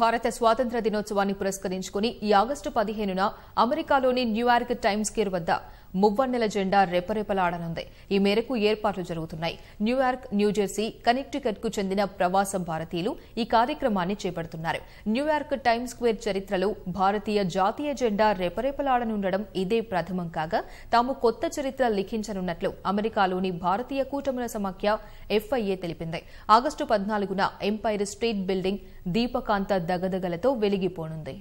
భారత స్వాతంత్ర దినోత్సవాన్ని పురస్కరించుకుని ఈ ఆగస్టు పదిహేనున అమెరికాలోని న్యూయార్క్ టైమ్స్ స్క్వేర్ వద్ద మువ్వన్నెల జెండా రెపరెపలాడనుంది ఈ మేరకు ఏర్పాట్లు జరుగుతున్నాయి న్యూయార్క్ న్యూజెర్సీ కనెక్టికట్ కు చెందిన ప్రవాస భారతీయులు ఈ కార్యక్రమాన్ని చేపడుతున్నారు న్యూయార్క్ టైమ్ స్క్వేర్ చరిత్రలో భారతీయ జాతీయ జెండా రెపరెపలాడనుండడం ఇదే ప్రథమం కాగా తాము కొత్త చరిత్ర లిఖించనున్నట్లు అమెరికాలోని భారతీయ కూటముల సమాఖ్య ఎఫ్ఐఏ తెలిపింది ఆగస్టు పద్నాలుగున ఎంపైర్ స్టేట్ బిల్డింగ్ దీపకాంత దగదగలతో వెలిగిపోనుంది